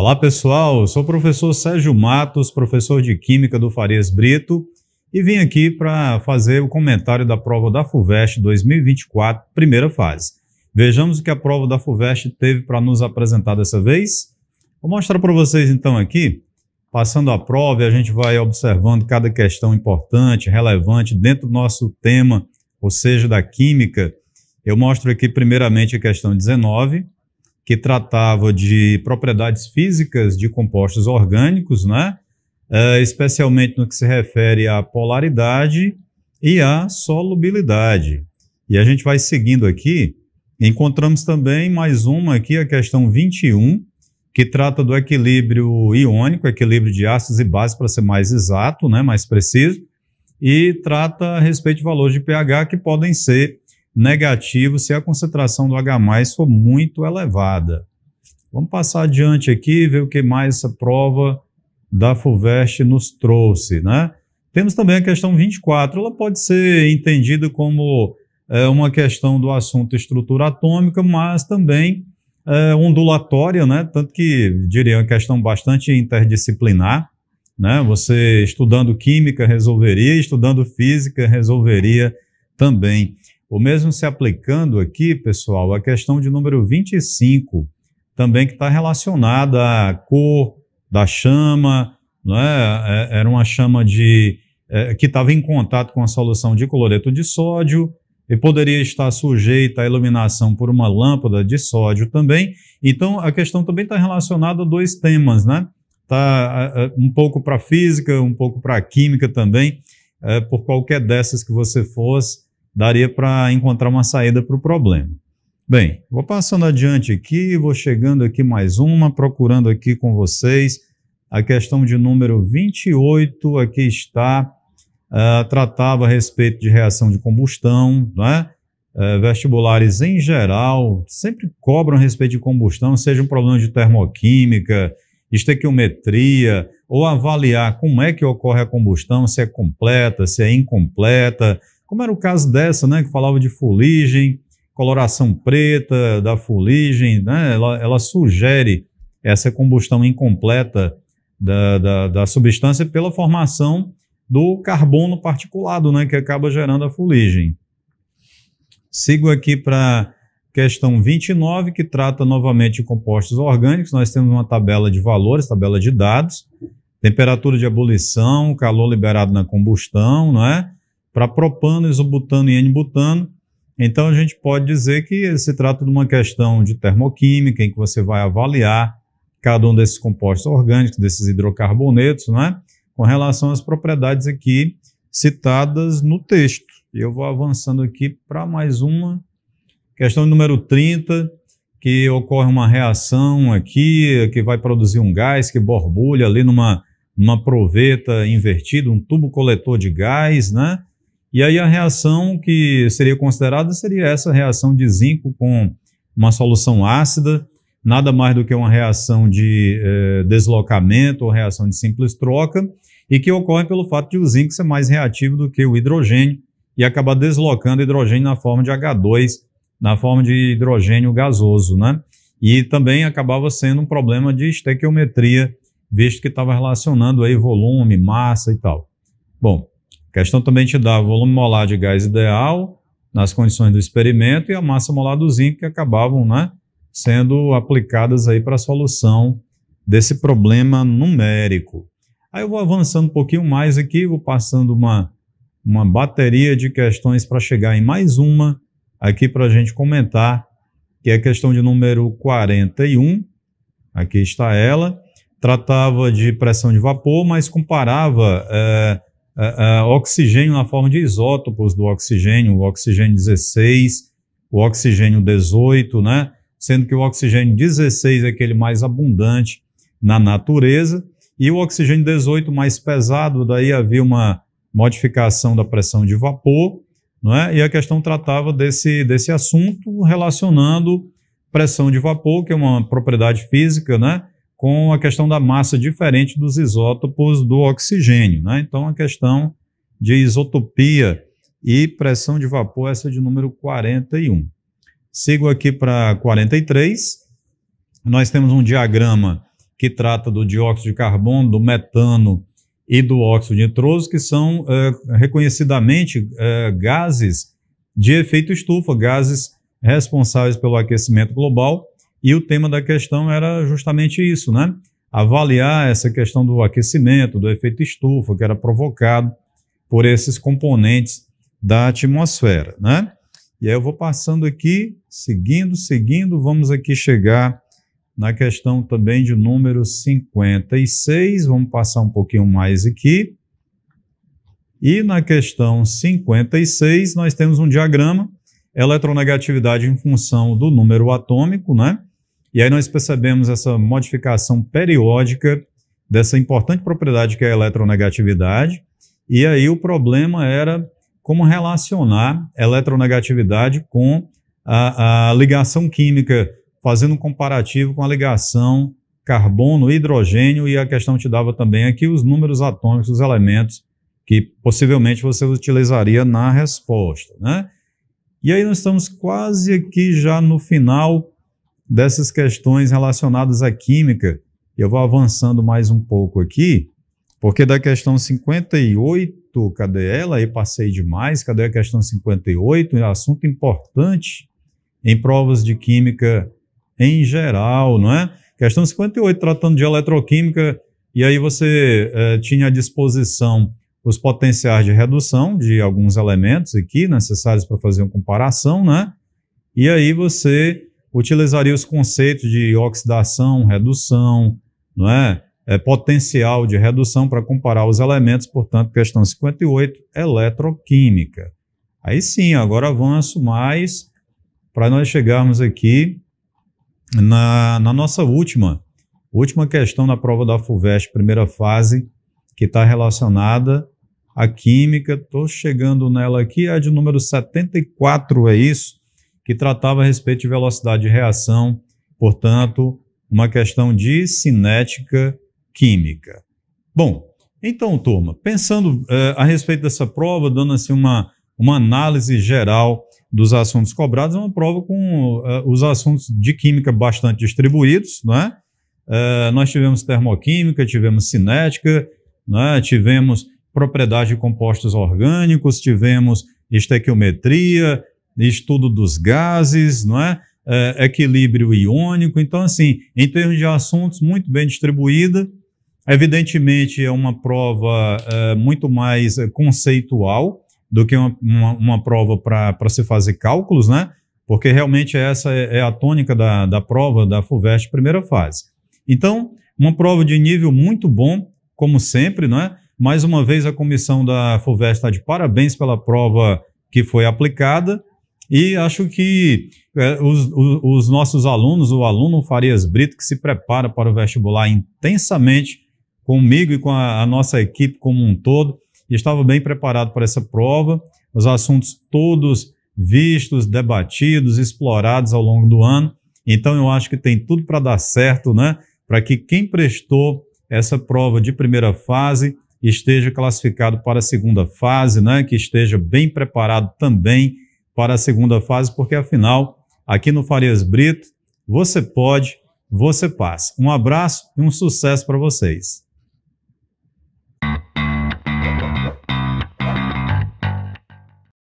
Olá, pessoal. sou o professor Sérgio Matos, professor de Química do Farias Brito, e vim aqui para fazer o comentário da prova da FUVEST 2024, primeira fase. Vejamos o que a prova da FUVEST teve para nos apresentar dessa vez. Vou mostrar para vocês então aqui, passando a prova, e a gente vai observando cada questão importante, relevante dentro do nosso tema, ou seja, da química. Eu mostro aqui primeiramente a questão 19, que tratava de propriedades físicas de compostos orgânicos, né? Uh, especialmente no que se refere à polaridade e à solubilidade. E a gente vai seguindo aqui. Encontramos também mais uma aqui, a questão 21, que trata do equilíbrio iônico, equilíbrio de ácidos e bases, para ser mais exato, né, mais preciso, e trata a respeito de valores de pH que podem ser negativo se a concentração do H for muito elevada. Vamos passar adiante aqui e ver o que mais essa prova da FUVEST nos trouxe. Né? Temos também a questão 24, ela pode ser entendida como é, uma questão do assunto estrutura atômica, mas também é, ondulatória, né? tanto que diria é uma questão bastante interdisciplinar. Né? Você estudando química resolveria, estudando física resolveria também ou mesmo se aplicando aqui, pessoal, a questão de número 25, também que está relacionada à cor da chama, né? era uma chama de é, que estava em contato com a solução de cloreto de sódio e poderia estar sujeita à iluminação por uma lâmpada de sódio também. Então, a questão também está relacionada a dois temas, né? Está um pouco para física, um pouco para química também, é, por qualquer dessas que você fosse daria para encontrar uma saída para o problema. Bem, vou passando adiante aqui, vou chegando aqui mais uma, procurando aqui com vocês a questão de número 28, aqui está, uh, tratava a respeito de reação de combustão, Uh, vestibulares em geral sempre cobram a respeito de combustão, seja um problema de termoquímica, estequiometria, ou avaliar como é que ocorre a combustão, se é completa, se é incompleta, como era o caso dessa, né, que falava de fuligem, coloração preta da fuligem, né, ela, ela sugere essa combustão incompleta da, da, da, substância pela formação do carbono particulado, né, que acaba gerando a fuligem. Sigo aqui para questão 29, que trata novamente de compostos orgânicos. Nós temos uma tabela de valores, tabela de dados, temperatura de ebulição, calor liberado na combustão, não é? para propano, isobutano e n-butano. Então, a gente pode dizer que se trata de uma questão de termoquímica, em que você vai avaliar cada um desses compostos orgânicos, desses hidrocarbonetos, né, com relação às propriedades aqui citadas no texto. E eu vou avançando aqui para mais uma. Questão número 30, que ocorre uma reação aqui, que vai produzir um gás que borbulha ali numa, numa proveta invertida, um tubo coletor de gás, né? E aí a reação que seria considerada seria essa reação de zinco com uma solução ácida, nada mais do que uma reação de eh, deslocamento ou reação de simples troca, e que ocorre pelo fato de o zinco ser mais reativo do que o hidrogênio e acabar deslocando hidrogênio na forma de H2, na forma de hidrogênio gasoso, né? E também acabava sendo um problema de estequiometria, visto que estava relacionando aí volume, massa e tal. Bom, a questão também te dá o volume molar de gás ideal nas condições do experimento e a massa molar do zinco que acabavam né, sendo aplicadas aí para a solução desse problema numérico. Aí eu vou avançando um pouquinho mais aqui, vou passando uma, uma bateria de questões para chegar em mais uma aqui para a gente comentar, que é a questão de número 41. Aqui está ela. Tratava de pressão de vapor, mas comparava eh, uh, uh, oxigênio na forma de isótopos do oxigênio, o oxigênio 16, o oxigênio 18, né? Sendo que o oxigênio 16 é aquele mais abundante na natureza e o oxigênio 18 mais pesado, daí havia uma modificação da pressão de vapor, não é? E a questão tratava desse, desse assunto relacionando pressão de vapor, que é uma propriedade física, né? com a questão da massa diferente dos isótopos do oxigênio. Né? Então, a questão de isotopia e pressão de vapor, essa é de número 41. Sigo aqui para 43. Nós temos um diagrama que trata do dióxido de carbono, do metano e do óxido nitroso, que são eh, reconhecidamente eh, gases de efeito estufa, gases responsáveis pelo aquecimento global. E o tema da questão era justamente isso, né? Avaliar essa questão do aquecimento, do efeito estufa que era provocado por esses componentes da atmosfera, né? E aí eu vou passando aqui, seguindo, seguindo, vamos aqui chegar na questão também de número 56, vamos passar um pouquinho mais aqui. E na questão 56, nós temos um diagrama, eletronegatividade em função do número atômico, né? E aí nós percebemos essa modificação periódica dessa importante propriedade que é a eletronegatividade. E aí o problema era como relacionar eletronegatividade com a, a ligação química, fazendo um comparativo com a ligação carbono, hidrogênio, e a questão te dava também aqui os números atômicos dos elementos que possivelmente você utilizaria na resposta, né? E aí nós estamos quase aqui já no final dessas questões relacionadas à química. Eu vou avançando mais um pouco aqui, porque da questão 58, cadê ela? Aí passei demais, cadê a questão 58? Um é assunto importante em provas de química em geral, não é? Questão 58, tratando de eletroquímica, e aí você é, tinha à disposição os potenciais de redução de alguns elementos aqui, necessários para fazer uma comparação, né? E aí você utilizaria os conceitos de oxidação, redução, não é? É, potencial de redução para comparar os elementos, portanto, questão 58, eletroquímica. Aí sim, agora avanço mais para nós chegarmos aqui na, na, nossa última, última questão da prova da FUVEST, primeira fase, que está relacionada à química. Estou chegando nela aqui, é de número 74, é isso? que tratava a respeito de velocidade de reação, portanto, uma questão de cinética química. Bom, então, turma, pensando eh, a respeito dessa prova, dando assim uma, uma análise geral dos assuntos cobrados, é uma prova com uh, os assuntos de química bastante distribuídos, né? Uh, nós tivemos termoquímica, tivemos cinética, né? tivemos propriedade de compostos orgânicos, tivemos estequiometria, estudo dos gases, não é? é equilíbrio iônico. Então, assim, em termos de assuntos, muito bem distribuída. Evidentemente, é uma prova é, muito mais é, conceitual do que uma, uma, uma prova para se fazer cálculos, né? Porque realmente essa é, é a tônica da, da prova da FUVEST primeira fase. Então, uma prova de nível muito bom, como sempre, não é? Mais uma vez, a comissão da FUVEST está de parabéns pela prova que foi aplicada. E acho que é, os, os, nossos alunos, o aluno Farias Brito, que se prepara para o vestibular intensamente, comigo e com a, a nossa equipe como um todo, estava bem preparado para essa prova. Os assuntos todos vistos, debatidos, explorados ao longo do ano. Então, eu acho que tem tudo para dar certo, né? Para que quem prestou essa prova de primeira fase esteja classificado para a segunda fase, né? Que esteja bem preparado também para a segunda fase, porque afinal, aqui no Farias Brito, você pode, você passa. Um abraço e um sucesso para vocês.